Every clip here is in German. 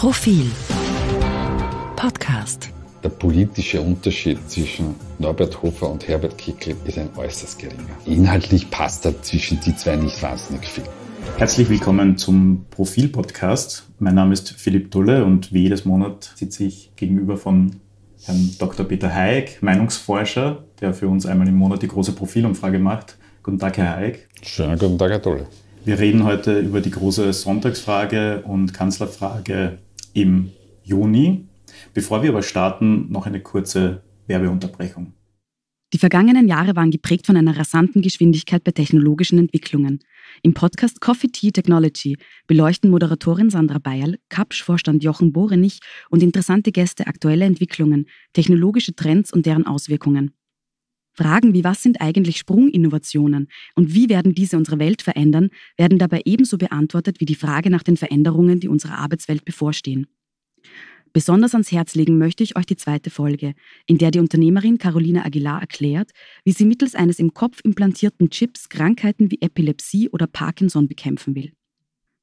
Profil Podcast. Der politische Unterschied zwischen Norbert Hofer und Herbert Kickel ist ein äußerst geringer. Inhaltlich passt er zwischen die zwei nicht wahnsinnig viel. Herzlich willkommen zum Profil-Podcast. Mein Name ist Philipp Tulle und wie jedes Monat sitze ich gegenüber von Herrn Dr. Peter Hayek, Meinungsforscher, der für uns einmal im Monat die große Profilumfrage macht. Guten Tag, Herr Hayek. Schönen guten Tag, Herr Tulle. Wir reden heute über die große Sonntagsfrage und Kanzlerfrage im Juni. Bevor wir aber starten, noch eine kurze Werbeunterbrechung. Die vergangenen Jahre waren geprägt von einer rasanten Geschwindigkeit bei technologischen Entwicklungen. Im Podcast Coffee Tea Technology beleuchten Moderatorin Sandra Beierl, Kapsch-Vorstand Jochen Borenich und interessante Gäste aktuelle Entwicklungen, technologische Trends und deren Auswirkungen. Fragen wie was sind eigentlich Sprunginnovationen und wie werden diese unsere Welt verändern, werden dabei ebenso beantwortet wie die Frage nach den Veränderungen, die unserer Arbeitswelt bevorstehen. Besonders ans Herz legen möchte ich euch die zweite Folge, in der die Unternehmerin Carolina Aguilar erklärt, wie sie mittels eines im Kopf implantierten Chips Krankheiten wie Epilepsie oder Parkinson bekämpfen will.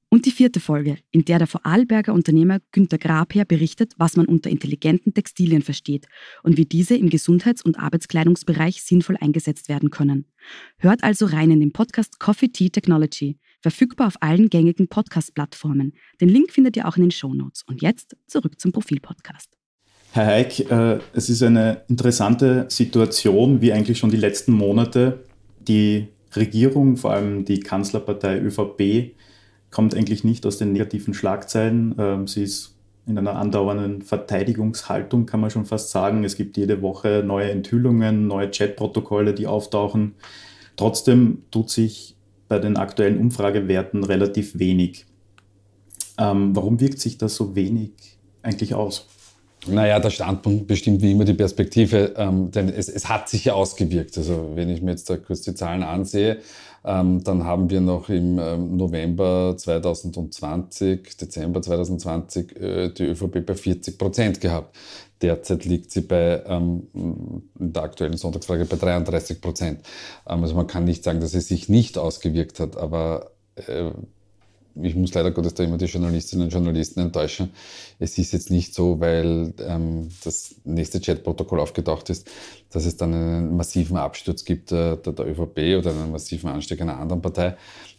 Und die vierte Folge, in der der Vorarlberger Unternehmer Günter Grabherr berichtet, was man unter intelligenten Textilien versteht und wie diese im Gesundheits- und Arbeitskleidungsbereich sinnvoll eingesetzt werden können. Hört also rein in den Podcast Coffee Tea Technology, verfügbar auf allen gängigen Podcast-Plattformen. Den Link findet ihr auch in den Show Notes. Und jetzt zurück zum Profil-Podcast. Herr Heik, äh, es ist eine interessante Situation, wie eigentlich schon die letzten Monate die Regierung, vor allem die Kanzlerpartei ÖVP, kommt eigentlich nicht aus den negativen Schlagzeilen. Ähm, sie ist in einer andauernden Verteidigungshaltung, kann man schon fast sagen. Es gibt jede Woche neue Enthüllungen, neue Chatprotokolle, die auftauchen. Trotzdem tut sich bei den aktuellen Umfragewerten relativ wenig. Ähm, warum wirkt sich das so wenig eigentlich aus? Naja, der Standpunkt bestimmt wie immer die Perspektive, ähm, denn es, es, hat sich ja ausgewirkt. Also wenn ich mir jetzt da kurz die Zahlen ansehe, ähm, dann haben wir noch im ähm, November 2020, Dezember 2020 äh, die ÖVP bei 40 Prozent gehabt. Derzeit liegt sie bei ähm, in der aktuellen Sonntagsfrage bei 33 Prozent. Ähm, also man kann nicht sagen, dass es sich nicht ausgewirkt hat, aber äh, ich muss leider Gottes da immer die Journalistinnen und Journalisten enttäuschen. Es ist jetzt nicht so, weil ähm, das nächste Chatprotokoll aufgetaucht ist, dass es dann einen massiven Absturz gibt äh, der, der, ÖVP oder einen massiven Anstieg einer anderen Partei.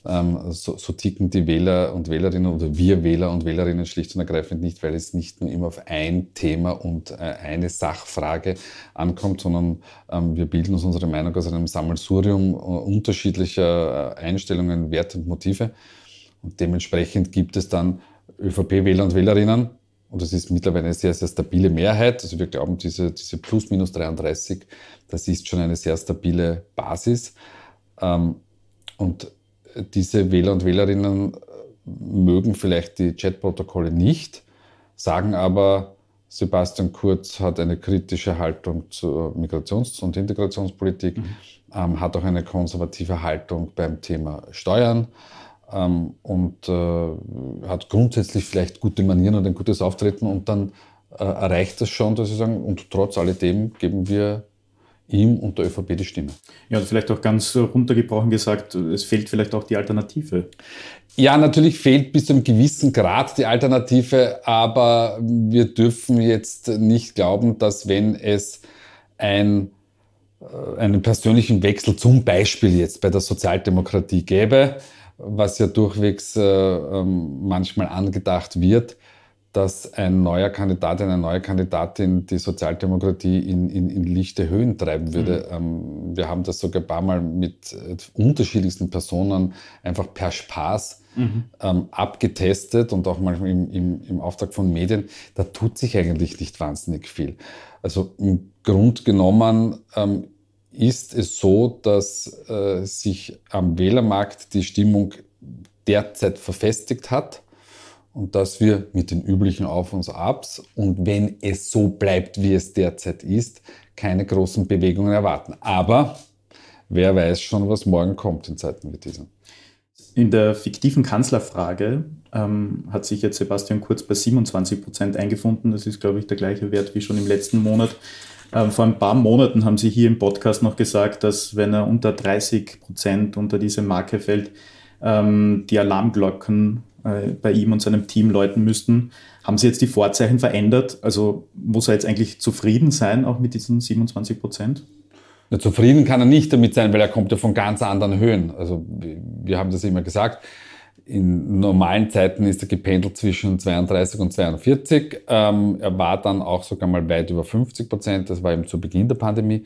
Ähm, so, so, ticken die Wähler und Wählerinnen oder wir Wähler und Wählerinnen schlicht und ergreifend nicht, weil es nicht nur immer auf ein Thema und äh, eine Sachfrage ankommt, sondern ähm, wir bilden uns unsere Meinung aus einem Sammelsurium äh, unterschiedlicher äh, Einstellungen, Werte und Motive. Und dementsprechend gibt es dann ÖVP-Wähler und Wählerinnen, und das ist mittlerweile eine sehr, sehr stabile Mehrheit. Also wir glauben, diese, diese plus minus 33, das ist schon eine sehr stabile Basis. Ähm, und diese Wähler und Wählerinnen äh, mögen vielleicht die Chatprotokolle nicht, sagen aber, Sebastian Kurz hat eine kritische Haltung zur Migrations- und Integrationspolitik, mhm. Ähm, hat auch eine konservative Haltung beim Thema Steuern ähm, und äh, hat grundsätzlich vielleicht gute Manieren und ein gutes Auftreten und dann äh, erreicht das schon, dass sie sagen, und trotz alledem geben wir ihm und der ÖVP die Stimme. Ja, und vielleicht auch ganz runtergebrochen gesagt, es fehlt vielleicht auch die Alternative. Ja, natürlich fehlt bis zu einem gewissen Grad die Alternative, aber wir dürfen jetzt nicht glauben, dass wenn es ein, äh, einen persönlichen Wechsel zum Beispiel jetzt bei der Sozialdemokratie gäbe, was ja durchwegs äh, ähm, manchmal angedacht wird, dass ein neuer Kandidat, eine neue Kandidatin die Sozialdemokratie in, in, in lichte Höhen treiben würde. Mhm. Ähm, wir haben das sogar ein paar Mal mit äh, unterschiedlichsten Personen einfach per Spaß mhm. ähm, abgetestet und auch manchmal im, im, im Auftrag von Medien. Da tut sich eigentlich nicht wahnsinnig viel. Also im Grund genommen ähm, ist es so, dass äh, sich am Wählermarkt die Stimmung derzeit verfestigt hat und dass wir mit den üblichen Auf und Abs und wenn es so bleibt, wie es derzeit ist, keine großen Bewegungen erwarten. Aber wer weiß schon, was morgen kommt in Zeiten wie diesen. In der fiktiven Kanzlerfrage ähm, hat sich jetzt Sebastian Kurz bei 27 Prozent eingefunden. Das ist, glaube ich, der gleiche Wert wie schon im letzten Monat. Äh, vor ein paar Monaten haben Sie hier im Podcast noch gesagt, dass wenn er unter 30 Prozent unter diese Marke fällt, ähm, die Alarmglocken äh, bei ihm und seinem Team läuten müssten. Haben Sie jetzt die Vorzeichen verändert? Also muss er jetzt eigentlich zufrieden sein, auch mit diesen 27 Prozent? Ja, zufrieden kann er nicht damit sein, weil er kommt ja von ganz anderen Höhen. Also wir haben das immer gesagt in normalen Zeiten ist er gependelt zwischen 32 und 42. Ähm, er war dann auch sogar mal weit über 50 Prozent. Das war eben zu Beginn der Pandemie.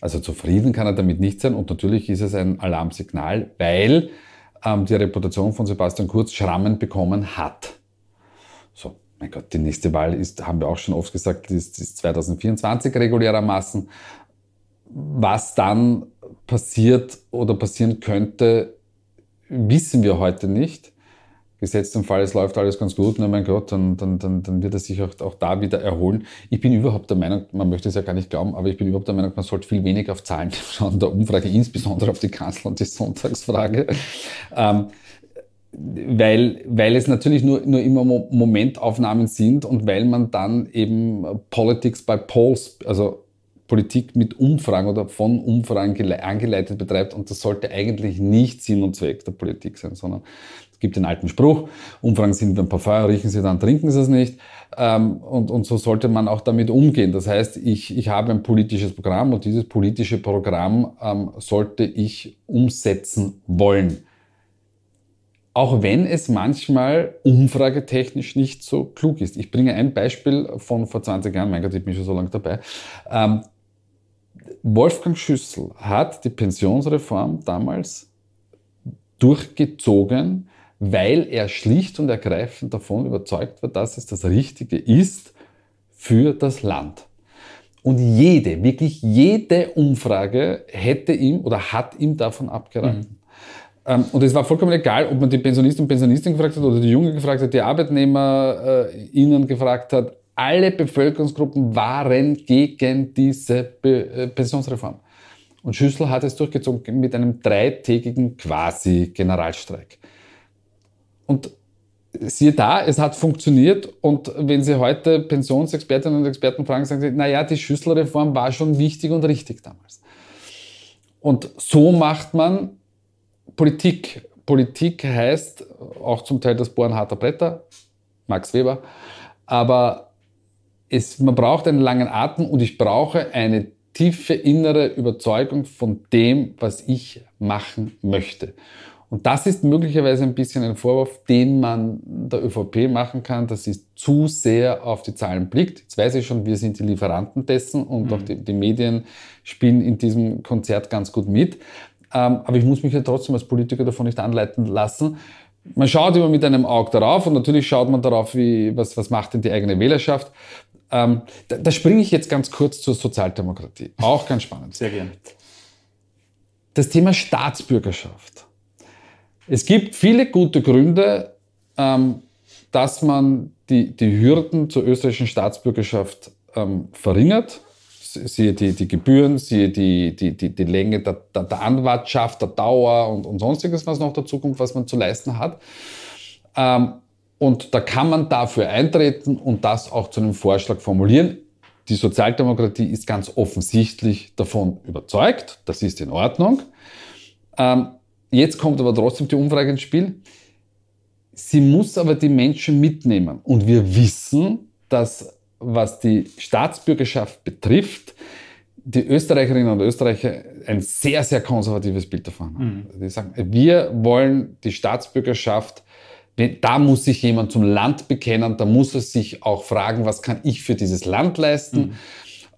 Also zufrieden kann er damit nicht sein. Und natürlich ist es ein Alarmsignal, weil ähm, die Reputation von Sebastian Kurz Schrammen bekommen hat. So, mein Gott, die nächste Wahl ist, haben wir auch schon oft gesagt, ist, ist 2024 regulärermaßen. Was dann passiert oder passieren könnte, wissen wir heute nicht. Gesetzt im Fall, es läuft alles ganz gut, na mein Gott, dann, dann, dann, dann wird es sich auch, auch da wieder erholen. Ich bin überhaupt der Meinung, man möchte es ja gar nicht glauben, aber ich bin überhaupt der Meinung, man sollte viel weniger auf Zahlen schauen, der Umfrage, insbesondere auf die Kanzler- und die Sonntagsfrage. Ähm, weil, weil es natürlich nur, nur immer Momentaufnahmen sind und weil man dann eben Politics by Polls, also Politik mit Umfragen oder von Umfragen angeleitet betreibt und das sollte eigentlich nicht Sinn und Zweck der Politik sein, sondern es gibt den alten Spruch, Umfragen sind ein Parfum, riechen sie dann, trinken sie es nicht ähm, und, und so sollte man auch damit umgehen. Das heißt, ich, ich habe ein politisches Programm und dieses politische Programm ähm, sollte ich umsetzen wollen. Auch wenn es manchmal umfragetechnisch nicht so klug ist. Ich bringe ein Beispiel von vor 20 Jahren, mein Gott, ich bin schon so lange dabei. Ähm, Wolfgang Schüssel hat die Pensionsreform damals durchgezogen, weil er schlicht und ergreifend davon überzeugt war, dass es das Richtige ist für das Land. Und jede, wirklich jede Umfrage hätte ihm oder hat ihm davon abgeraten. Mhm. Ähm, und es war vollkommen egal, ob man die Pensionisten und Pensionistinnen gefragt hat oder die Jungen gefragt hat, die ArbeitnehmerInnen äh, gefragt hat alle Bevölkerungsgruppen waren gegen diese Be äh, Pensionsreform. Und Schüssel hat es durchgezogen mit einem dreitägigen quasi Generalstreik. Und siehe da, es hat funktioniert. Und wenn Sie heute Pensionsexpertinnen und Experten fragen, sagen Sie, naja, die Schüsselreform war schon wichtig und richtig damals. Und so macht man Politik. Politik heißt auch zum Teil das Bohren harter Bretter, Max Weber, aber es, man braucht einen langen Atem und ich brauche eine tiefe innere Überzeugung von dem, was ich machen möchte. Und das ist möglicherweise ein bisschen ein Vorwurf, den man der ÖVP machen kann, dass sie zu sehr auf die Zahlen blickt. Jetzt weiß ich schon, wir sind die Lieferanten dessen und mhm. auch die, die, Medien spielen in diesem Konzert ganz gut mit. Ähm, aber ich muss mich ja trotzdem als Politiker davon nicht anleiten lassen. Man schaut immer mit einem Auge darauf und natürlich schaut man darauf, wie, was, was macht denn die eigene Wählerschaft. Ähm, da, da springe ich jetzt ganz kurz zur Sozialdemokratie. Auch ganz spannend. Sehr gerne. Das Thema Staatsbürgerschaft. Es gibt viele gute Gründe, ähm, dass man die, die Hürden zur österreichischen Staatsbürgerschaft ähm, verringert. Siehe die, die Gebühren, siehe die, die, die, die Länge der, der, der Anwartschaft, der Dauer und, und sonstiges, was noch dazu kommt, was man zu leisten hat. Ähm, und da kann man dafür eintreten und das auch zu einem Vorschlag formulieren. Die Sozialdemokratie ist ganz offensichtlich davon überzeugt, das ist in Ordnung. Ähm, jetzt kommt aber trotzdem die Umfrage ins Spiel. Sie muss aber die Menschen mitnehmen. Und wir wissen, dass was die Staatsbürgerschaft betrifft, die Österreicherinnen und Österreicher ein sehr, sehr konservatives Bild davon haben. Mhm. Die sagen, wir wollen die Staatsbürgerschaft da muss sich jemand zum Land bekennen, da muss er sich auch fragen, was kann ich für dieses Land leisten. Mhm.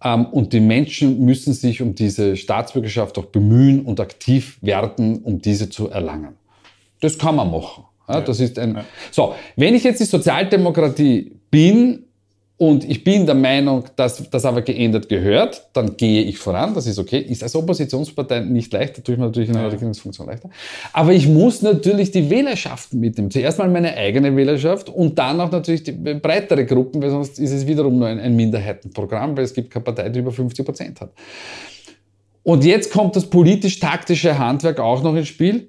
Ähm, und die Menschen müssen sich um diese Staatsbürgerschaft auch bemühen und aktiv werden, um diese zu erlangen. Das kann man machen. Ja, ja. das ist ein. Ja. So, wenn ich jetzt die Sozialdemokratie bin, und ich bin der Meinung, dass das aber geändert gehört, dann gehe ich voran, das ist okay. Ist als Oppositionspartei nicht leicht, da tue ich mir natürlich in einer Regierungsfunktion leichter. Aber ich muss natürlich die Wählerschaft mitnehmen. Zuerst mal meine eigene Wählerschaft und dann auch natürlich die breitere Gruppen, weil sonst ist es wiederum nur ein, ein Minderheitenprogramm, weil es gibt keine Partei, die über 50 Prozent hat. Und jetzt kommt das politisch-taktische Handwerk auch noch ins Spiel.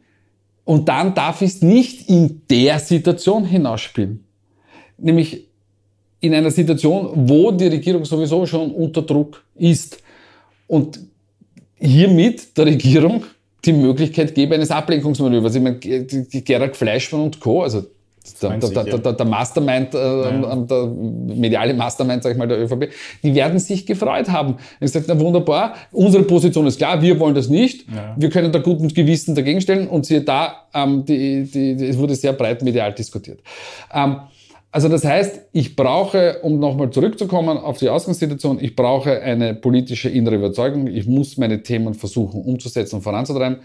Und dann darf ich es nicht in der Situation hinausspielen. Nämlich in einer Situation, wo die Regierung sowieso schon unter Druck ist. Und hiermit der Regierung die Möglichkeit gebe eines Ablenkungsmanövers. Ich meine, Gerhard Fleischmann und Co., also der, der, der, der, Mastermind, äh, ja. der mediale Mastermind, sag ich mal, der ÖVP, die werden sich gefreut haben. Ich sage, na wunderbar, unsere Position ist klar, wir wollen das nicht, ja. wir können da gut guten Gewissen dagegen stellen und siehe da, ähm, die, die, die, es wurde sehr breit medial diskutiert. Ähm, also das heißt, ich brauche, um nochmal zurückzukommen auf die Ausgangssituation, ich brauche eine politische innere Überzeugung. Ich muss meine Themen versuchen umzusetzen und voranzutreiben.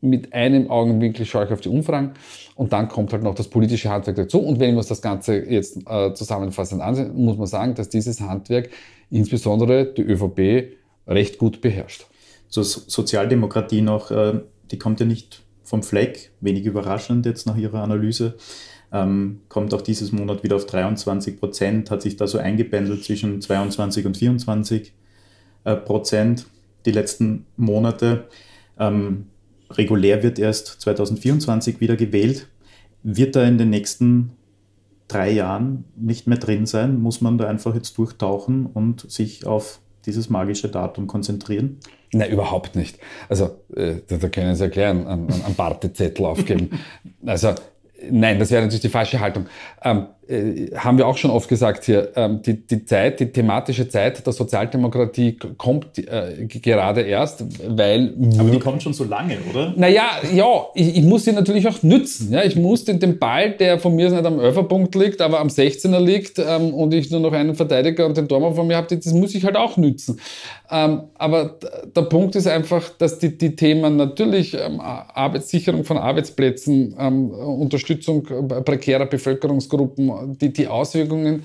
Mit einem Augenwinkel schaue ich auf die Umfragen und dann kommt halt noch das politische Handwerk dazu. Und wenn wir uns das Ganze jetzt äh, zusammenfassend ansehen, muss man sagen, dass dieses Handwerk insbesondere die ÖVP recht gut beherrscht. Zur so Sozialdemokratie noch, äh, die kommt ja nicht vom Fleck, wenig überraschend jetzt nach Ihrer Analyse ähm, kommt auch dieses Monat wieder auf 23 Prozent, hat sich da so eingependelt zwischen 22 und 24 äh, Prozent die letzten Monate. Ähm, regulär wird erst 2024 wieder gewählt. Wird da in den nächsten drei Jahren nicht mehr drin sein? Muss man da einfach jetzt durchtauchen und sich auf dieses magische Datum konzentrieren? Nein, überhaupt nicht. Also, äh, da, da können Sie erklären, einen, einen Bartezettel aufgeben. Also, Nein, das wäre natürlich die falsche Haltung. Ähm, äh, haben wir auch schon oft gesagt hier, ähm, die, die Zeit, die thematische Zeit der Sozialdemokratie kommt äh, gerade erst, weil... Aber die kommt schon so lange, oder? Naja, ja, ich, ich muss sie natürlich auch nützen. Ja? Ich muss den, den Ball, der von mir nicht am Öferpunkt liegt, aber am 16er liegt ähm, und ich nur noch einen Verteidiger und den Tormann von mir habe, das muss ich halt auch nützen. Ähm, aber der Punkt ist einfach, dass die, die Themen natürlich ähm, Arbeitssicherung von Arbeitsplätzen, ähm, Unterstützung äh, prekärer Bevölkerungsgruppen, die, die Auswirkungen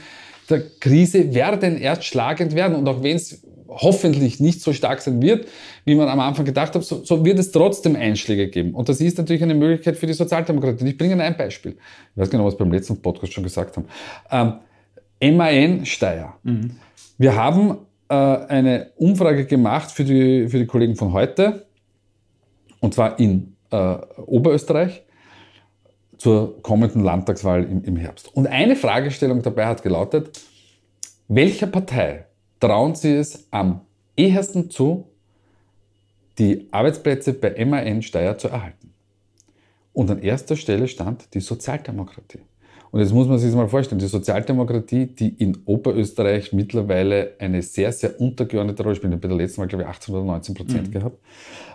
der Krise werden erst schlagend werden. Und auch wenn es hoffentlich nicht so stark sein wird, wie man am Anfang gedacht hat, so, so, wird es trotzdem Einschläge geben. Und das ist natürlich eine Möglichkeit für die Sozialdemokratie. ich bringe Ihnen ein Beispiel. Ich weiß genau, was wir beim letzten Podcast schon gesagt haben. Ähm, MAN-Steier. Mhm. Wir haben äh, eine Umfrage gemacht für die, für die Kollegen von heute, und zwar in äh, Oberösterreich zur kommenden Landtagswahl im, im Herbst. Und eine Fragestellung dabei hat gelautet, welcher Partei trauen Sie es am ehesten zu, die Arbeitsplätze bei MAN Steyr zu erhalten? Und an erster Stelle stand die Sozialdemokratie. Und jetzt muss man sich das mal vorstellen, die Sozialdemokratie, die in Oberösterreich mittlerweile eine sehr, sehr untergeordnete Rolle spielt, bei der letzten Mal, glaube ich, 18 oder 19 Prozent mhm. gehabt.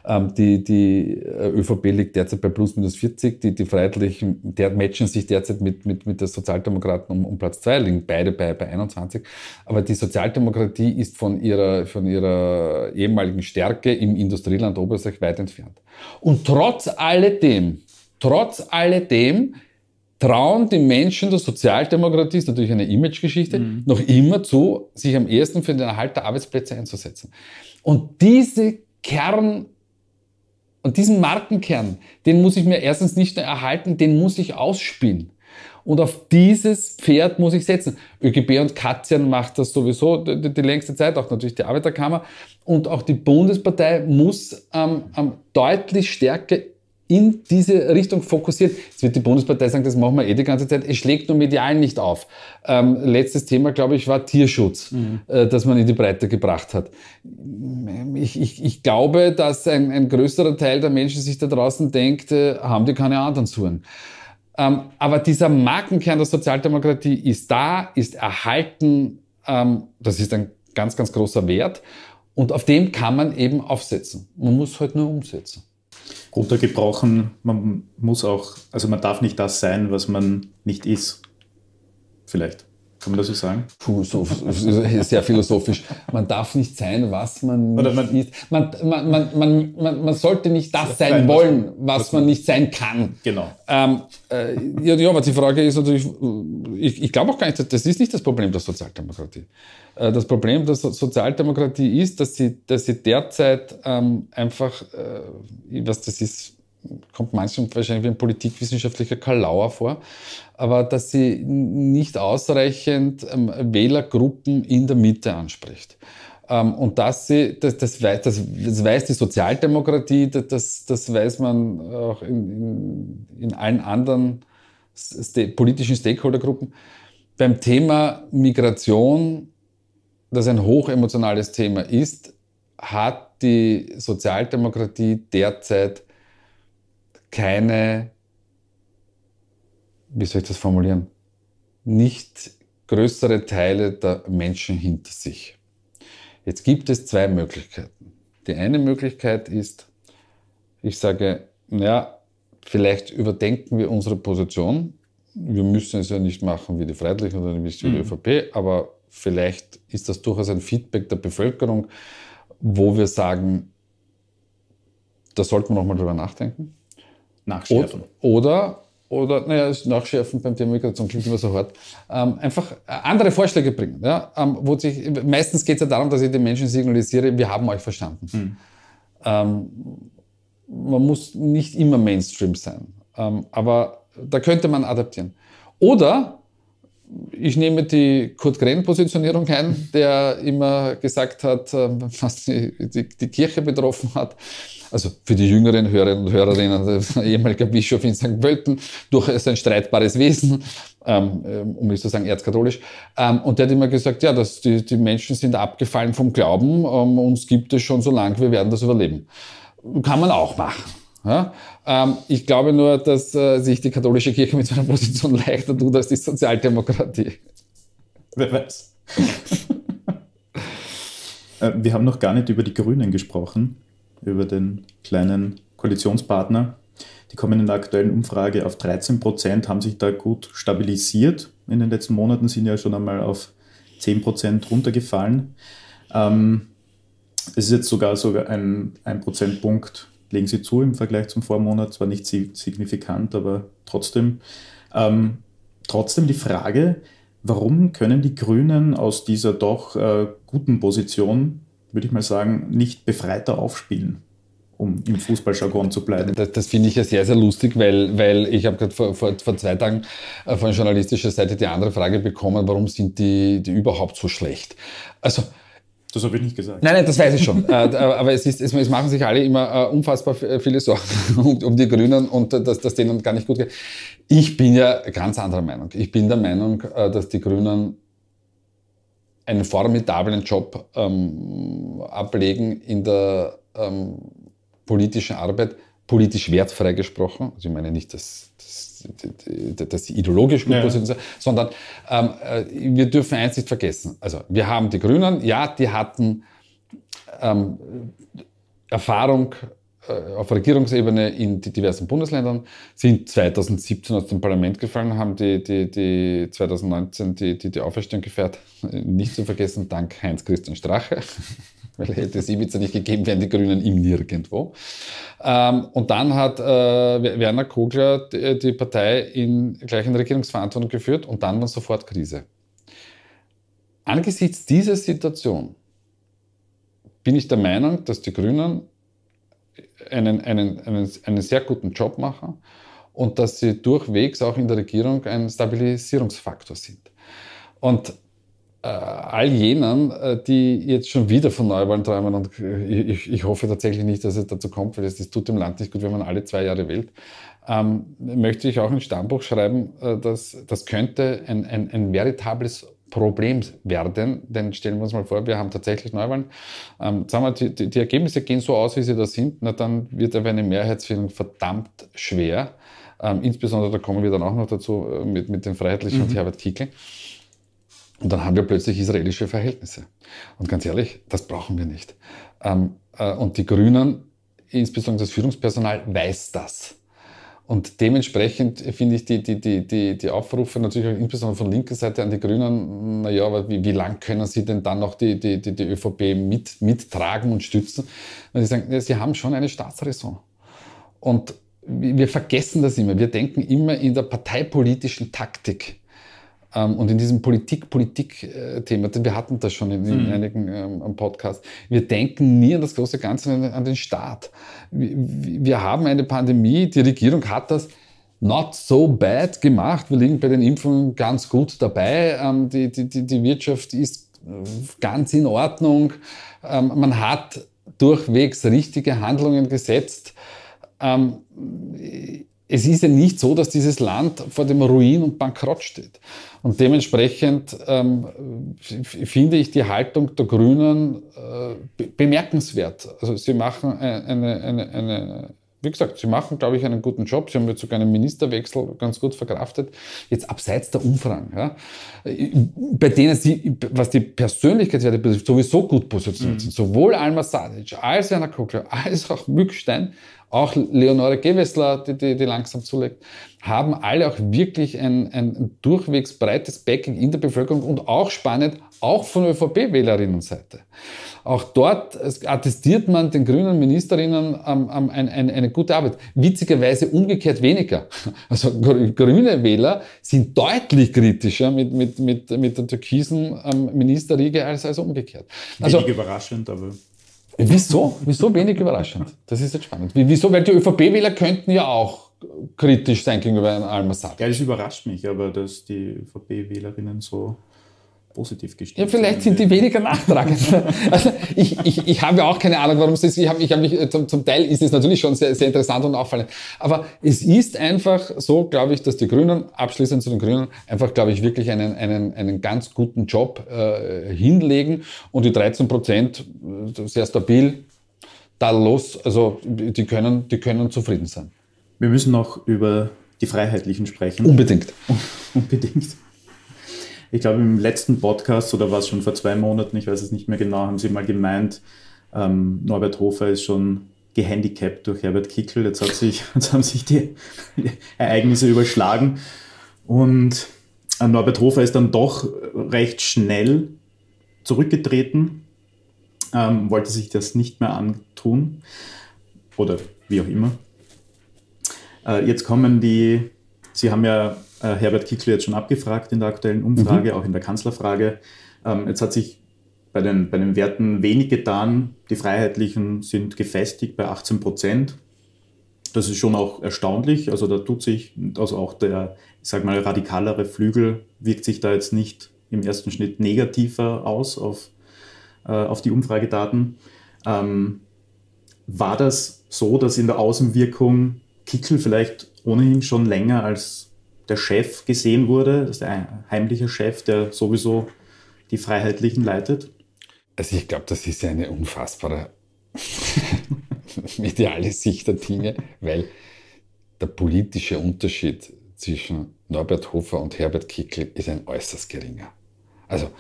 Ähm, die, die äh, ÖVP liegt derzeit bei plus minus 40, die, die Freiheitlichen, der matchen sich derzeit mit, mit, mit der Sozialdemokraten um, um Platz 2, liegen beide bei, bei 21. Aber die Sozialdemokratie ist von ihrer, von ihrer ehemaligen Stärke im Industrieland Oberösterreich weit entfernt. Und trotz alledem, trotz alledem, trauen die Menschen der Sozialdemokratie, ist natürlich eine Imagegeschichte, mhm. noch immer zu, sich am ersten für den Erhalt der Arbeitsplätze einzusetzen. Und diese Kern, und diesen Markenkern, den muss ich mir erstens nicht nur erhalten, den muss ich ausspielen. Und auf dieses Pferd muss ich setzen. ÖGB und Katzian macht das sowieso die, die, längste Zeit, auch natürlich die Arbeiterkammer. Und auch die Bundespartei muss ähm, ähm, deutlich stärker in diese Richtung fokussiert. Jetzt wird die Bundespartei sagen, das machen wir eh die ganze Zeit. Es schlägt nur medial nicht auf. Ähm, letztes Thema, glaube ich, war Tierschutz, mhm. Äh, das man in die Breite gebracht hat. Ich, ich, ich glaube, dass ein, ein, größerer Teil der Menschen sich da draußen denkt, äh, haben die keine anderen Suren. Ähm, aber dieser Markenkern der Sozialdemokratie ist da, ist erhalten. Ähm, das ist ein ganz, ganz großer Wert. Und auf dem kann man eben aufsetzen. Man muss halt nur umsetzen runtergebrochen, man muss auch, also man darf nicht das sein, was man nicht ist. Vielleicht. Kann man das so sagen? Philosoph sehr philosophisch. Man darf nicht sein, was man Oder nicht man ist. Man, man, man, man, man, man sollte nicht das sein Nein, wollen, was, was, man nicht sein kann. Genau. Ähm, äh, ja, aber die Frage ist natürlich, äh, ich, ich glaube auch gar nicht, das ist nicht das Problem der Sozialdemokratie. Äh, das Problem der Sozialdemokratie ist, dass sie, dass sie derzeit ähm, einfach, äh, was das ist, kommt manchmal wahrscheinlich wie ein politikwissenschaftlicher Kalauer vor, aber dass sie nicht ausreichend ähm, Wählergruppen in der Mitte anspricht. Ähm, und dass sie, das, das, weiß, das, das weiß die Sozialdemokratie, das, das weiß man auch in, in, in allen anderen sta politischen Stakeholdergruppen. Beim Thema Migration, das ein hochemotionales Thema ist, hat die Sozialdemokratie derzeit keine, wie soll ich das formulieren, nicht größere Teile der Menschen hinter sich. Jetzt gibt es zwei Möglichkeiten. Die eine Möglichkeit ist, ich sage, ja, vielleicht überdenken wir unsere Position. Wir müssen es ja nicht machen wie die Freiheitlichen oder wie die mhm. ÖVP, aber vielleicht ist das durchaus ein Feedback der Bevölkerung, wo wir sagen, da sollten wir nochmal drüber nachdenken nachschärfen. Oder, oder naja, nachschärfen beim Thema Migration klingt immer so hart, ähm, einfach äh, andere Vorschläge bringen. Ja? Ähm, wo sich, meistens geht es ja darum, dass ich den Menschen signalisiere, wir haben euch verstanden. Hm. Ähm, man muss nicht immer Mainstream sein, ähm, aber da könnte man adaptieren. Oder ich nehme die kurt gren positionierung ein, der immer gesagt hat, ähm, was die, die, die, Kirche betroffen hat. Also für die jüngeren Hörerinnen und Hörerinnen, der ehemalige Bischof in St. Pölten, durch sein streitbares Wesen, ähm, ähm, um nicht zu sagen erzkatholisch. und der hat immer gesagt, ja, dass die, die Menschen sind abgefallen vom Glauben, uns gibt es schon so lange, wir werden das überleben. Kann man auch machen. Ja? Ähm, ich glaube nur, dass äh, sich die katholische Kirche mit seiner Position leichter tut als die Sozialdemokratie. Wer weiß. äh, wir haben noch gar nicht über die Grünen gesprochen, über den kleinen Koalitionspartner. Die kommen in der aktuellen Umfrage auf 13 Prozent, haben sich da gut stabilisiert. In den letzten Monaten sind ja schon einmal auf 10 Prozent runtergefallen. Ähm, es ist jetzt sogar sogar ein, ein Prozentpunkt legen sie zu im Vergleich zum Vormonat, zwar nicht signifikant, aber trotzdem. Ähm, trotzdem die Frage, warum können die Grünen aus dieser doch äh, guten Position, würde ich mal sagen, nicht befreiter aufspielen? um im Fußballjargon zu bleiben. Das, das finde ich ja sehr, sehr lustig, weil, weil ich habe gerade vor, vor, vor, zwei Tagen äh, von journalistischer Seite die andere Frage bekommen, warum sind die, die überhaupt so schlecht? Also das habe ich nicht gesagt. Nein, nein, das weiß ich schon. Äh, aber es, ist, es machen sich alle immer äh, unfassbar viele Sorgen um die Grünen und äh, dass das denen gar nicht gut geht. Ich bin ja ganz anderer Meinung. Ich bin der Meinung, dass die Grünen einen formidablen Job ähm, ablegen in der ähm, politischen Arbeit, politisch wertfrei gesprochen. Also ich meine nicht, dass dass sie ideologisch gut ja. sind, sondern ähm, äh, wir dürfen eins nicht vergessen. Also wir haben die Grünen, ja, die hatten ähm, Erfahrung äh, auf Regierungsebene in diversen Bundesländern, sind 2017 aus dem Parlament gefallen, haben die, die, die 2019 die, die, die Auferstehung gefeiert, nicht zu vergessen, dank Heinz-Christian Strache weil hätte es Ibiza nicht gegeben, wären die Grünen im Nirgendwo. Ähm, und dann hat äh, Werner Kogler die, die, Partei in gleich in Regierungsverantwortung geführt und dann war sofort Krise. Angesichts dieser Situation bin ich der Meinung, dass die Grünen einen, einen, einen, einen sehr guten Job machen und dass sie durchwegs auch in der Regierung ein Stabilisierungsfaktor sind. Und äh, all jenen, äh, die jetzt schon wieder von Neuwahlen träumen, und ich, ich, hoffe tatsächlich nicht, dass es dazu kommt, weil es, das tut dem Land nicht gut, wenn man alle zwei Jahre wählt, ähm, möchte ich auch ein Stammbuch schreiben, äh, dass das könnte ein, ein, ein veritables Problem werden, denn stellen wir uns mal vor, wir haben tatsächlich Neuwahlen. Ähm, sagen wir, die, die Ergebnisse gehen so aus, wie sie da sind, na dann wird aber eine Mehrheitsfindung verdammt schwer. Ähm, insbesondere, da kommen wir dann auch noch dazu, mit, mit den Freiheitlichen mhm. und Herbert Kickl. Und dann haben wir plötzlich israelische Verhältnisse. Und ganz ehrlich, das brauchen wir nicht. Ähm, äh, und die Grünen, insbesondere das Führungspersonal, weiß das. Und dementsprechend finde ich die, die, die, die, die Aufrufe natürlich auch insbesondere von linker Seite an die Grünen, hm, naja, wie, wie lang können sie denn dann noch die, die, die, die ÖVP mit, mittragen und stützen? Weil sie sagen, ja, sie haben schon eine Staatsräson. Und wir vergessen das immer. Wir denken immer in der parteipolitischen Taktik. Ähm, und in diesem Politik-Politik-Thema, äh, wir hatten das schon in, in mhm. einigen ähm, Podcasts, wir denken nie an das große Ganze, an den Staat. Wir, wir haben eine Pandemie, die Regierung hat das not so bad gemacht. Wir liegen bei den Impfungen ganz gut dabei. Ähm, die, die, die Wirtschaft ist äh, ganz in Ordnung. Ähm, man hat durchwegs richtige Handlungen gesetzt. Ähm, es ist ja nicht so, dass dieses Land vor dem Ruin und Bankrott steht. Und dementsprechend ähm, finde ich die Haltung der Grünen äh, bemerkenswert. Also sie machen e-, eine, eine, eine, wie gesagt, sie machen, glaube ich, einen guten Job. Sie haben jetzt sogar einen Ministerwechsel ganz gut verkraftet. Jetzt abseits der Umfragen, ja, bei denen sie, was die Persönlichkeitswerte betrifft, sowieso gut positioniert mhm. sind. Sowohl Alma Sadic als Jana Kokler als auch Mückstein auch Leonore Gewessler, die, die, die langsam zulegt, haben alle auch wirklich ein, ein durchwegs breites Backing in der Bevölkerung und auch spannend, auch von ÖVP-Wählerinnenseite. Auch dort attestiert man den grünen Ministerinnen ähm, ähm, ein, ein, eine gute Arbeit. Witzigerweise umgekehrt weniger. Also grüne Wähler sind deutlich kritischer mit, mit, mit, mit der türkisen ähm, Ministerriege als, als umgekehrt. Wenig also, überraschend, aber. Wieso? Wieso wenig überraschend? Das ist jetzt spannend. Wieso? Weil die ÖVP-Wähler könnten ja auch kritisch sein gegenüber Al-Massad. Ja, das überrascht mich, aber dass die ÖVP-Wählerinnen so positiv gestimmt. Ja, vielleicht sind die weniger nachtragend. also ich, ich, ich habe ja auch keine Ahnung, warum es ist. Ich habe ich hab mich, äh, zum, zum Teil ist es natürlich schon sehr, sehr interessant und auffallend. Aber es ist einfach so, glaube ich, dass die Grünen, abschließend zu den Grünen, einfach, glaube ich, wirklich einen, einen, einen ganz guten Job äh, hinlegen. Und die 13 Prozent, äh, sehr stabil, da los, also die können, die können zufrieden sein. Wir müssen noch über die Freiheitlichen sprechen. Unbedingt. Unbedingt ich glaube, im letzten Podcast oder war es schon vor zwei Monaten, ich weiß es nicht mehr genau, haben Sie mal gemeint, ähm, Norbert Hofer ist schon gehandicapt durch Herbert Kickel. Jetzt, hat sich, jetzt haben sich die Ereignisse überschlagen. Und äh, Norbert Hofer ist dann doch recht schnell zurückgetreten, ähm, wollte sich das nicht mehr antun oder wie auch immer. Äh, jetzt kommen die, Sie haben ja äh, Herbert Kickl jetzt schon abgefragt in der aktuellen Umfrage, mhm. auch in der Kanzlerfrage. Ähm, jetzt hat sich bei den, bei den Werten wenig getan. Die Freiheitlichen sind gefestigt bei 18 Prozent. Das ist schon auch erstaunlich. Also da tut sich, also auch der, ich sag mal, radikalere Flügel wirkt sich da jetzt nicht im ersten Schnitt negativer aus auf, äh, auf die Umfragedaten. Ähm, war das so, dass in der Außenwirkung Kickel vielleicht ohnehin schon länger als der Chef gesehen wurde, das ist ein heimlicher Chef, der sowieso die Freiheitlichen leitet? Also ich glaube, das ist eine unfassbare mediale Sicht der Dinge, weil der politische Unterschied zwischen Norbert Hofer und Herbert Kickel ist ein äußerst geringer. Also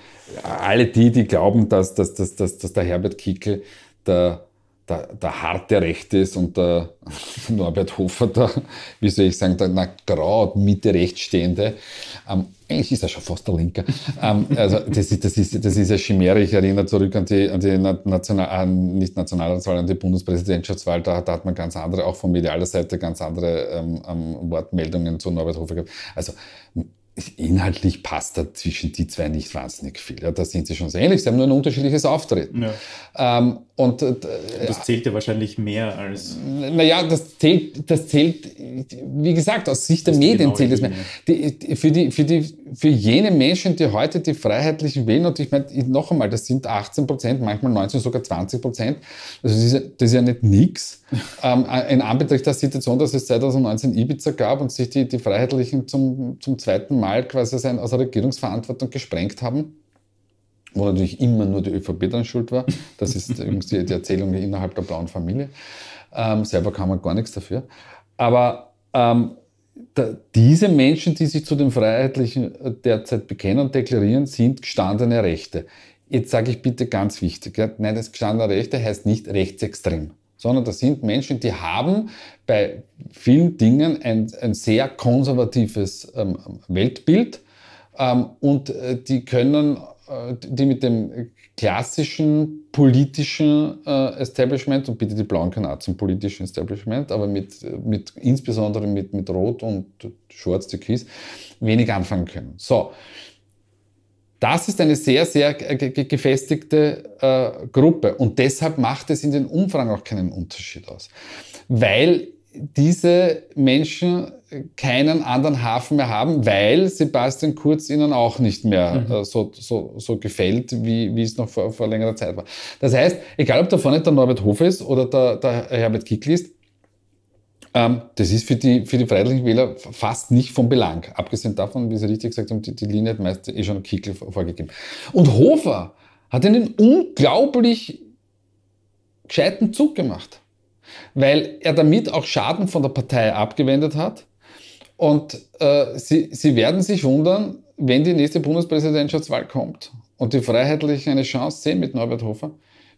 alle die, die glauben, dass, dass, dass, dass, dass der Herbert Kickel der der, der harte Rechte ist und der Norbert Hofer, der, wie soll ich sagen, der na, grau Mitte rechtsstehende, ähm, eigentlich ist er schon fast der Linke. ähm, also das ist, das, ist, das ist eine Chimäre. Ich erinnere zurück an die, an die National, an, äh, nicht Nationalratswahl, an die Bundespräsidentschaftswahl. Da, da, hat man ganz andere, auch von medialer Seite, ganz andere ähm, ähm Wortmeldungen zu Norbert Hofer gehabt. Also inhaltlich passt da zwischen die zwei nicht wahnsinnig viel. Ja, da sind sie schon sehr ähnlich. Sie haben nur ein unterschiedliches Auftreten. Ja. Ähm, und, äh, und, das zählt ja wahrscheinlich mehr als. Naja, das zählt, das zählt, wie gesagt, aus Sicht der Medien zählt es mehr. Die, die, für, die, für, die, für jene Menschen, die heute die Freiheitlichen wählen, und ich meine, noch einmal, das sind 18 Prozent, manchmal 19, sogar 20 Prozent. Also das ist, ja, das ist ja nicht nix. ähm, in Anbetracht der Situation, dass es 2019 Ibiza gab und sich die, die Freiheitlichen zum, zum zweiten Mal quasi aus der Regierungsverantwortung gesprengt haben wo natürlich immer nur die ÖVP dann schuld war. Das ist irgendwie die Erzählung innerhalb der blauen Familie. Ähm, selber kann man halt gar nichts dafür. Aber ähm, da, diese Menschen, die sich zu den Freiheitlichen äh, derzeit bekennen und deklarieren, sind gestandene Rechte. Jetzt sage ich bitte ganz wichtig, ja, nein, das gestandene Rechte heißt nicht rechtsextrem, sondern das sind Menschen, die haben bei vielen Dingen ein, ein sehr konservatives ähm, Weltbild ähm, und äh, die können äh, die mit dem klassischen politischen äh, Establishment, und bitte die Blauen können auch zum politischen Establishment, aber mit, mit insbesondere mit, mit Rot und Schwarz, Türkis, wenig anfangen können. So. Das ist eine sehr, sehr gefestigte äh, Gruppe und deshalb macht es in den Umfragen auch keinen Unterschied aus. Weil diese Menschen keinen anderen Hafen mehr haben, weil Sebastian Kurz ihnen auch nicht mehr mhm. Äh, so, so, so gefällt, wie, wie es noch vor, vor längerer Zeit war. Das heißt, egal ob da vorne der Norbert Hofer ist oder der, der Herbert Kickl ist, ähm, das ist für die, für die freiheitlichen Wähler fast nicht von Belang. Abgesehen davon, wie Sie richtig gesagt haben, die, die Linie hat meist eh schon Kickl vorgegeben. Und Hofer hat einen unglaublich gescheiten Zug gemacht weil er damit auch Schaden von der Partei abgewendet hat und äh, sie, sie werden sich wundern, wenn die nächste Bundespräsidentschaftswahl kommt und die Freiheitlichen eine Chance sehen mit Norbert Hofer,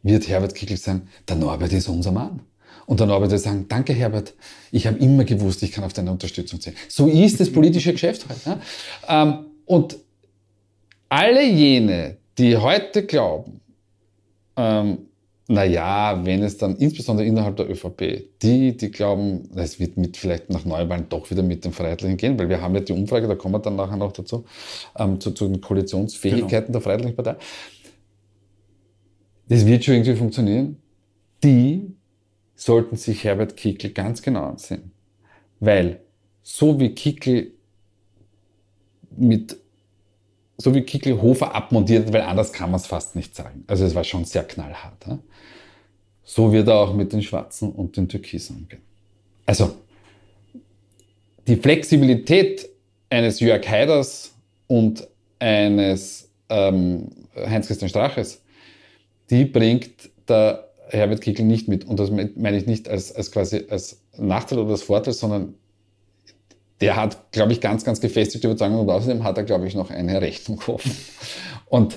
wird Herbert Kickl sagen, der Norbert ist unser Mann. Und der Norbert wird sagen, danke Herbert, ich habe immer gewusst, ich kann auf deine Unterstützung zählen. So ist das politische Geschäft heute. Halt, ja? Ähm, und alle jene, die heute glauben, ähm, naja, wenn es dann insbesondere innerhalb der ÖVP, die, die glauben, es wird mit vielleicht nach Neuwahlen doch wieder mit den Freiheitlichen gehen, weil wir haben ja die Umfrage, da kommen wir dann nachher noch dazu, ähm, zu, zu, den Koalitionsfähigkeiten genau. der Freiheitlichen Partei. Das wird schon irgendwie funktionieren. Die sollten sich Herbert Kickl ganz genau ansehen. Weil so wie Kickl mit so wie Kickelhofer abmontiert, weil anders kann man es fast nicht sagen. Also es war schon sehr knallhart. So wird er auch mit den Schwarzen und den Türkisen umgehen. Also die Flexibilität eines Jörg Haiders und eines ähm, Heinz-Christian Straches, die bringt der Herbert Kickel nicht mit. Und das meine ich nicht als, als quasi als Nachteil oder als Vorteil, sondern der hat, glaube ich, ganz, ganz gefestigte Überzeugung und außerdem hat er, glaube ich, noch eine Rechnung offen. Und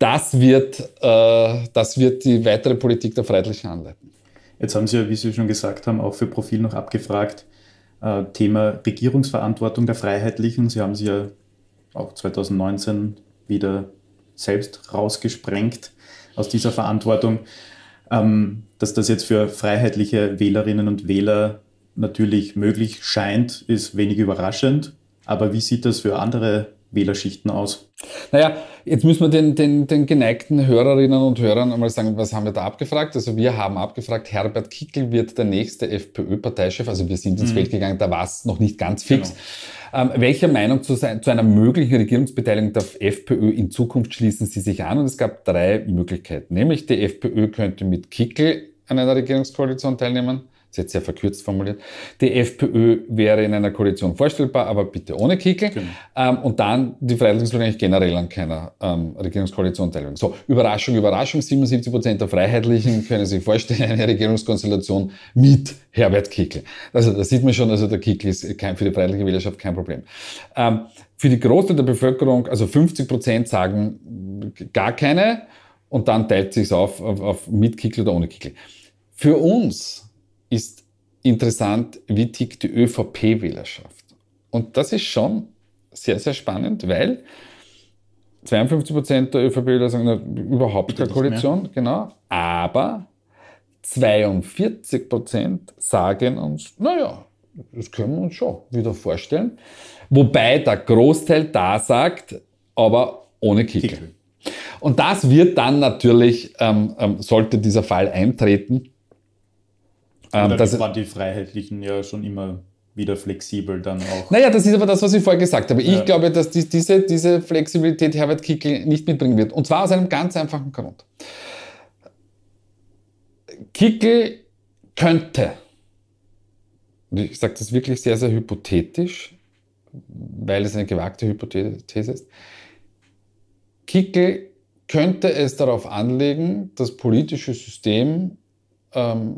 das wird, äh, das wird die weitere Politik der Freiheitlichen anleiten. Jetzt haben Sie ja, wie Sie schon gesagt haben, auch für Profil noch abgefragt, äh, Thema Regierungsverantwortung der Freiheitlichen. Sie haben sie ja auch 2019 wieder selbst rausgesprengt aus dieser Verantwortung. Ähm, dass das jetzt für freiheitliche Wählerinnen und Wähler natürlich möglich scheint, ist wenig überraschend. Aber wie sieht das für andere Wählerschichten aus? Naja, jetzt müssen wir den, den, den geneigten Hörerinnen und Hörern einmal sagen, was haben wir da abgefragt? Also wir haben abgefragt, Herbert Kickel wird der nächste FPÖ-Parteichef. Also wir sind ins mhm. Feld gegangen, da war es noch nicht ganz fix. Genau. Ähm, welcher Meinung zu, zu einer möglichen Regierungsbeteiligung der FPÖ in Zukunft schließen Sie sich an? Und es gab drei Möglichkeiten. Nämlich die FPÖ könnte mit Kickel an einer Regierungskoalition teilnehmen ist jetzt sehr verkürzt formuliert, die FPÖ wäre in einer Koalition vorstellbar, aber bitte ohne Kickel. Genau. Ähm, und dann die Freiheitlichen eigentlich generell an keiner ähm, Regierungskoalition teilnehmen. So, Überraschung, Überraschung, 77 Prozent der Freiheitlichen können sich vorstellen, eine Regierungskonstellation mit Herbert Kickel. Also da sieht man schon, also der Kickel ist kein, für die Freiheitliche Wählerschaft kein Problem. Ähm, für die Großteil der Bevölkerung, also 50 Prozent sagen gar keine und dann teilt sich auf, auf, auf mit Kickel oder ohne Kickel. Für uns ist interessant, wie tickt die ÖVP-Wählerschaft. Und das ist schon sehr, sehr spannend, weil 52 Prozent der ÖVP-Wähler sagen na, überhaupt keine Koalition, genau. Aber 42 Prozent sagen uns, naja, das können wir uns schon wieder vorstellen. Wobei der Großteil da sagt, aber ohne Kickel. Kickel. Und das wird dann natürlich, ähm, ähm, sollte dieser Fall eintreten, ähm, Oder das waren die Freiheitlichen ja schon immer wieder flexibel dann auch. Naja, das ist aber das, was ich vorher gesagt habe. Ich ja. glaube, dass die, diese, diese Flexibilität Herbert Kickel nicht mitbringen wird. Und zwar aus einem ganz einfachen Grund. Kickel könnte, und ich sage das wirklich sehr, sehr hypothetisch, weil es eine gewagte Hypothese ist, Kickel könnte es darauf anlegen, das politische System ähm,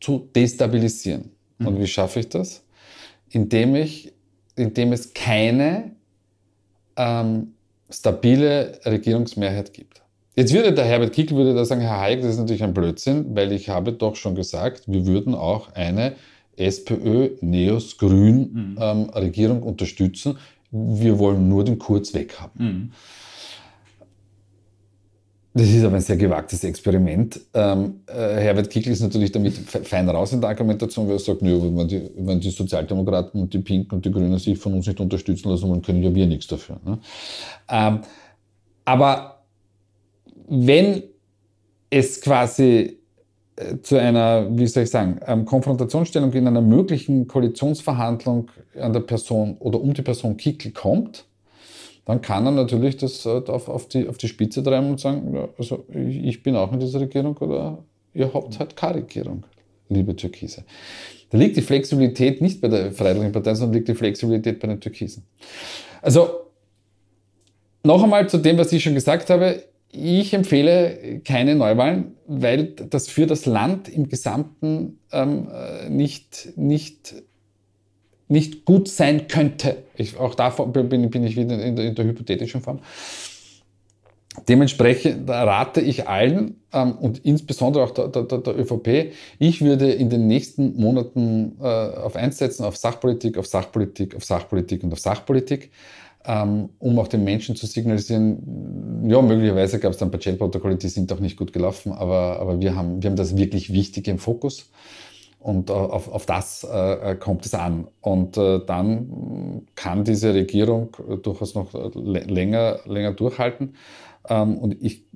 zu destabilisieren. Mhm. Und wie schaffe ich das? Indem ich, indem es keine ähm, stabile Regierungsmehrheit gibt. Jetzt würde der Herbert Kickl würde da sagen, Herr Hayek, das ist natürlich ein Blödsinn, weil ich habe doch schon gesagt, wir würden auch eine SPÖ, Neos, Grün mhm. ähm, Regierung unterstützen. Wir wollen nur den Kurz weghaben. Mhm. Das ist aber ein sehr gewagtes Experiment. Ähm, äh, Herbert Kickl ist natürlich damit fein raus in der Argumentation, weil er sagt, nö, wenn die, wenn die Sozialdemokraten und die Pinken und die Grünen sich von uns nicht unterstützen lassen dann können ja wir nichts dafür. Ne? Ähm, aber wenn es quasi äh, zu einer, wie soll ich sagen, ähm, Konfrontationsstellung in einer möglichen Koalitionsverhandlung an der Person oder um die Person Kickl kommt, dann kann er natürlich das äh, auf, auf, die, auf die Spitze treiben und sagen, also ich bin auch in dieser Regierung oder ihr habt halt keine Regierung, liebe Türkise. Da liegt die Flexibilität nicht bei der Freiheitlichen Partei, sondern liegt die Flexibilität bei den Türkisen. Also, noch einmal zu dem, was ich schon gesagt habe. Ich empfehle keine Neuwahlen, weil das für das Land im Gesamten ähm, äh, nicht, nicht nicht gut sein könnte. Ich, auch da bin, bin ich wieder in der, in der, hypothetischen Form. Dementsprechend rate ich allen ähm, und insbesondere auch der, der, der, ÖVP, ich würde in den nächsten Monaten äh, auf setzen, auf Sachpolitik, auf Sachpolitik, auf Sachpolitik und auf Sachpolitik, ähm, um auch den Menschen zu signalisieren, ja, möglicherweise gab es dann Chat-Protokolle, die sind auch nicht gut gelaufen, aber, aber wir, haben, wir haben das wirklich Wichtige im Fokus. Und äh, auf, auf das äh, äh, kommt es an. Und dann kann diese Regierung durchaus noch länger, länger durchhalten. Ähm, und ich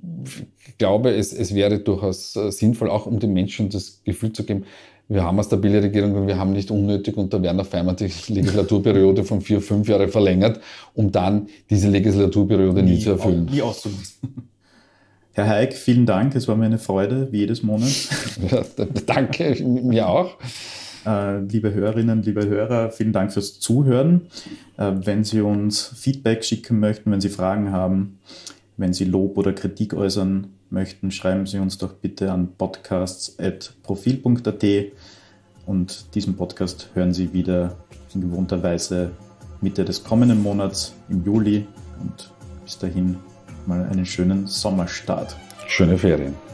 glaube, es, es wäre durchaus sinnvoll, auch um den Menschen das Gefühl zu geben, wir haben eine stabile Regierung und wir haben nicht unnötig unter Werner Feimann die Legislaturperiode von vier, fünf Jahren verlängert, um dann diese Legislaturperiode nie, nie zu erfüllen. Nie auszunutzen. Herr Heik, vielen Dank. Es war mir eine Freude, wie jedes Monat. Danke, mir auch. Äh, liebe Hörerinnen, liebe Hörer, vielen Dank fürs Zuhören. Äh, wenn Sie uns Feedback schicken möchten, wenn Sie Fragen haben, wenn Sie Lob oder Kritik äußern möchten, schreiben Sie uns doch bitte an podcasts.profil.at und diesen Podcast hören Sie wieder in gewohnter Weise Mitte des kommenden Monats im Juli und bis dahin mal einen schönen Sommerstart. Schöne Ferien.